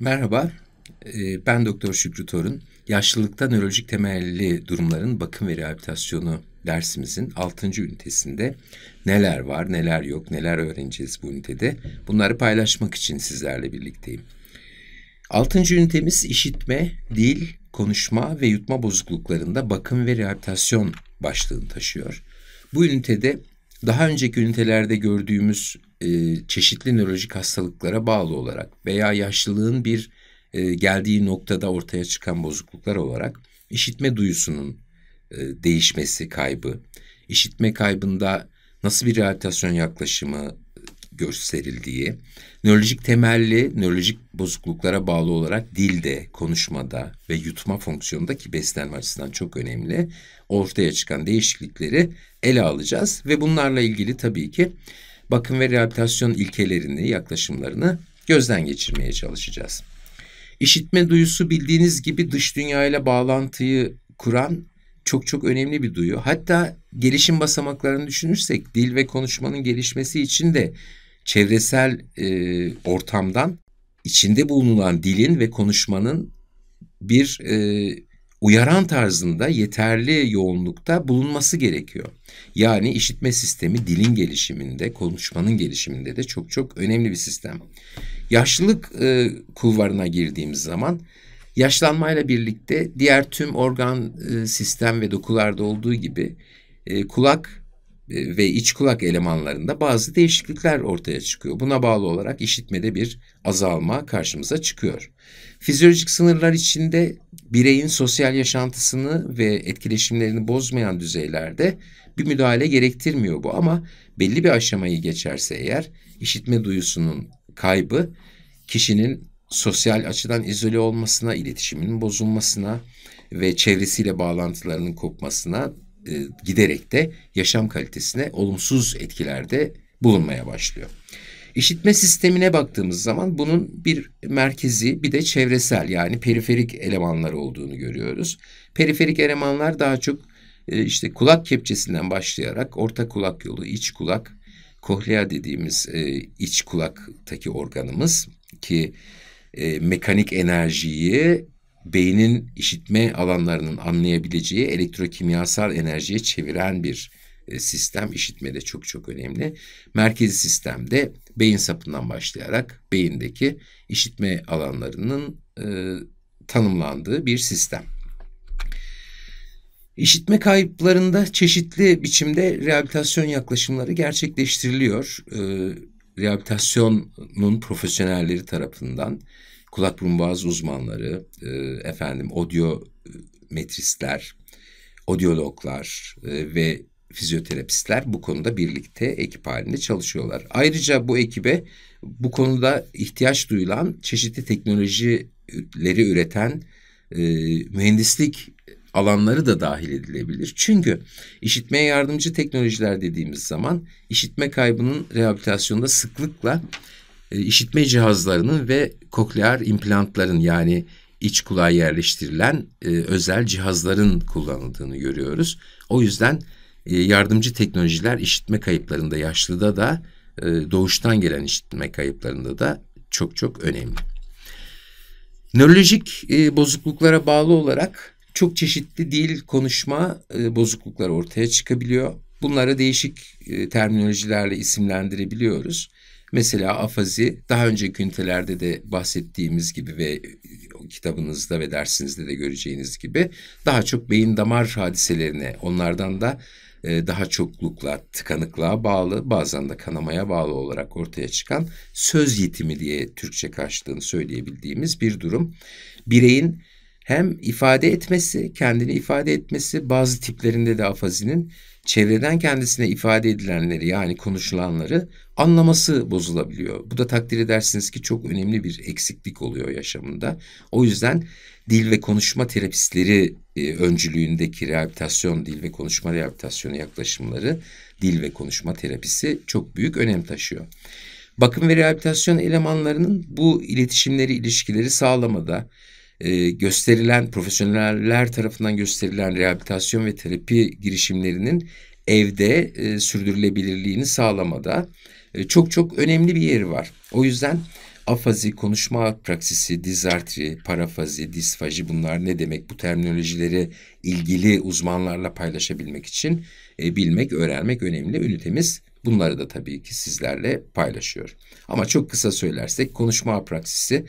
Merhaba, e, ben Doktor Şükrü Torun. Yaşlılıkta nörolojik temelli durumların bakım ve rehabilitasyonu dersimizin 6. ünitesinde neler var, neler yok, neler öğreneceğiz bu ünitede bunları paylaşmak için sizlerle birlikteyim. 6. ünitemiz işitme, dil, konuşma ve yutma bozukluklarında bakım ve rehabilitasyon başlığını taşıyor. Bu ünitede daha önceki ünitelerde gördüğümüz e, çeşitli nörolojik hastalıklara bağlı olarak veya yaşlılığın bir e, geldiği noktada ortaya çıkan bozukluklar olarak işitme duyusunun e, değişmesi kaybı, işitme kaybında nasıl bir rehabilitasyon yaklaşımı e, gösterildiği, nörolojik temelli nörolojik bozukluklara bağlı olarak dilde, konuşmada ve yutma fonksiyonunda ki beslenme açısından çok önemli ortaya çıkan değişiklikleri ele alacağız ve bunlarla ilgili tabii ki bakım ve rehabilitasyon ilkelerini, yaklaşımlarını gözden geçirmeye çalışacağız. İşitme duyusu bildiğiniz gibi dış dünyayla bağlantıyı kuran çok çok önemli bir duyu. Hatta gelişim basamaklarını düşünürsek dil ve konuşmanın gelişmesi için de çevresel e, ortamdan içinde bulunan dilin ve konuşmanın bir e, uyaran tarzında yeterli yoğunlukta bulunması gerekiyor. Yani işitme sistemi dilin gelişiminde, konuşmanın gelişiminde de çok çok önemli bir sistem. Yaşlılık e, kulvarına girdiğimiz zaman yaşlanmayla birlikte diğer tüm organ, e, sistem ve dokularda olduğu gibi e, kulak e, ve iç kulak elemanlarında bazı değişiklikler ortaya çıkıyor. Buna bağlı olarak işitmede bir azalma karşımıza çıkıyor. Fizyolojik sınırlar içinde bireyin sosyal yaşantısını ve etkileşimlerini bozmayan düzeylerde bir müdahale gerektirmiyor bu ama belli bir aşamayı geçerse eğer işitme duyusunun kaybı kişinin sosyal açıdan izole olmasına, iletişiminin bozulmasına ve çevresiyle bağlantılarının kopmasına e, giderek de yaşam kalitesine olumsuz etkilerde bulunmaya başlıyor. İşitme sistemine baktığımız zaman bunun bir merkezi bir de çevresel yani periferik elemanlar olduğunu görüyoruz. Periferik elemanlar daha çok e, işte kulak kepçesinden başlayarak orta kulak yolu, iç kulak, kohlea dediğimiz e, iç kulaktaki organımız ki e, mekanik enerjiyi beynin işitme alanlarının anlayabileceği elektrokimyasal enerjiye çeviren bir e, sistem işitmede çok çok önemli. Merkezi sistemde beyin sapından başlayarak beyindeki işitme alanlarının e, tanımlandığı bir sistem. İşitme kayıplarında çeşitli biçimde rehabilitasyon yaklaşımları gerçekleştiriliyor. E, rehabilitasyonun profesyonelleri tarafından kulak burun boğaz uzmanları, e, efendim audio e, metristler, odyologlar e, ve fizyoterapistler bu konuda birlikte ekip halinde çalışıyorlar. Ayrıca bu ekibe bu konuda ihtiyaç duyulan çeşitli teknolojileri üreten e, mühendislik alanları da dahil edilebilir. Çünkü işitmeye yardımcı teknolojiler dediğimiz zaman işitme kaybının rehabilitasyonunda sıklıkla e, işitme cihazlarının ve koklear implantların yani iç kulağa yerleştirilen e, özel cihazların kullanıldığını görüyoruz. O yüzden e, yardımcı teknolojiler işitme kayıplarında yaşlıda da e, doğuştan gelen işitme kayıplarında da çok çok önemli. Nörolojik e, bozukluklara bağlı olarak çok çeşitli dil konuşma bozuklukları ortaya çıkabiliyor. Bunları değişik terminolojilerle isimlendirebiliyoruz. Mesela afazi daha önce ünitelerde de bahsettiğimiz gibi ve kitabınızda ve dersinizde de göreceğiniz gibi daha çok beyin damar hadiselerine onlardan da e, daha çoklukla, tıkanıklığa bağlı, bazen de kanamaya bağlı olarak ortaya çıkan söz yetimi diye Türkçe karşılığını söyleyebildiğimiz bir durum. Bireyin hem ifade etmesi, kendini ifade etmesi bazı tiplerinde de afazinin çevreden kendisine ifade edilenleri yani konuşulanları anlaması bozulabiliyor. Bu da takdir edersiniz ki çok önemli bir eksiklik oluyor yaşamında. O yüzden dil ve konuşma terapistleri e, öncülüğündeki rehabilitasyon, dil ve konuşma rehabilitasyonu yaklaşımları, dil ve konuşma terapisi çok büyük önem taşıyor. Bakım ve rehabilitasyon elemanlarının bu iletişimleri, ilişkileri sağlamada, e, gösterilen profesyoneller tarafından gösterilen rehabilitasyon ve terapi girişimlerinin evde e, sürdürülebilirliğini sağlamada e, çok çok önemli bir yeri var. O yüzden afazi, konuşma praksisi, dizartri, parafazi, disfaji bunlar ne demek? Bu terminolojileri ilgili uzmanlarla paylaşabilmek için e, bilmek, öğrenmek önemli. Ünitemiz bunları da tabii ki sizlerle paylaşıyor. Ama çok kısa söylersek konuşma praksisi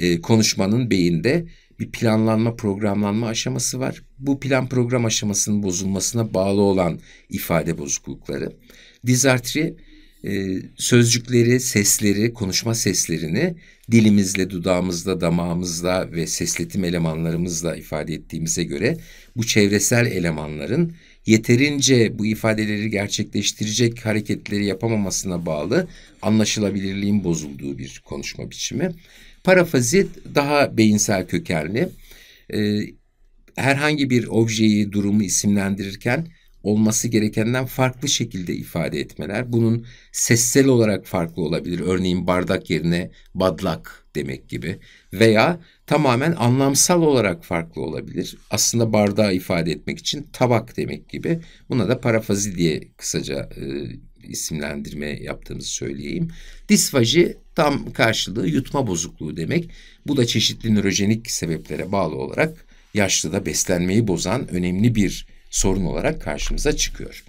e, konuşmanın beyinde bir planlanma programlanma aşaması var. Bu plan program aşamasının bozulmasına bağlı olan ifade bozuklukları. Dizartri e, sözcükleri, sesleri, konuşma seslerini dilimizle, dudağımızla, damağımızla ve sesletim elemanlarımızla ifade ettiğimize göre bu çevresel elemanların yeterince bu ifadeleri gerçekleştirecek hareketleri yapamamasına bağlı anlaşılabilirliğin bozulduğu bir konuşma biçimi. Parafazit daha beyinsel kökenli. E, herhangi bir objeyi, durumu isimlendirirken olması gerekenden farklı şekilde ifade etmeler. Bunun sessel olarak farklı olabilir. Örneğin bardak yerine badlak demek gibi veya tamamen anlamsal olarak farklı olabilir. Aslında bardağı ifade etmek için tabak demek gibi. Buna da parafazi diye kısaca e, isimlendirme yaptığımızı söyleyeyim. Disfaji tam karşılığı yutma bozukluğu demek. Bu da çeşitli nörojenik sebeplere bağlı olarak yaşlıda beslenmeyi bozan önemli bir sorun olarak karşımıza çıkıyor.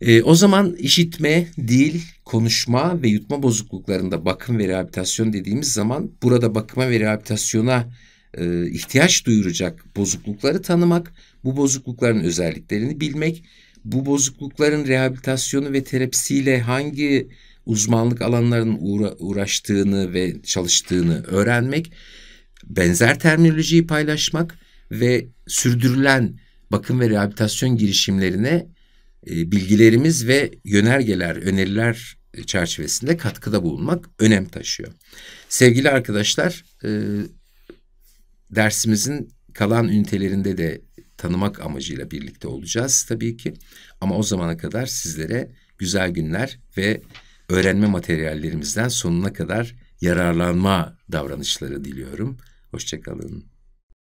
E, o zaman işitme, dil, konuşma ve yutma bozukluklarında bakım ve rehabilitasyon dediğimiz zaman burada bakıma ve rehabilitasyona e, ihtiyaç duyuracak bozuklukları tanımak, bu bozuklukların özelliklerini bilmek bu bozuklukların rehabilitasyonu ve terapisiyle hangi uzmanlık alanlarının uğra uğraştığını ve çalıştığını öğrenmek, benzer terminolojiyi paylaşmak ve sürdürülen bakım ve rehabilitasyon girişimlerine e, bilgilerimiz ve yönergeler, öneriler çerçevesinde katkıda bulunmak önem taşıyor. Sevgili arkadaşlar, e, dersimizin kalan ünitelerinde de tanımak amacıyla birlikte olacağız tabii ki. Ama o zamana kadar sizlere güzel günler ve öğrenme materyallerimizden sonuna kadar yararlanma davranışları diliyorum. Hoşçakalın.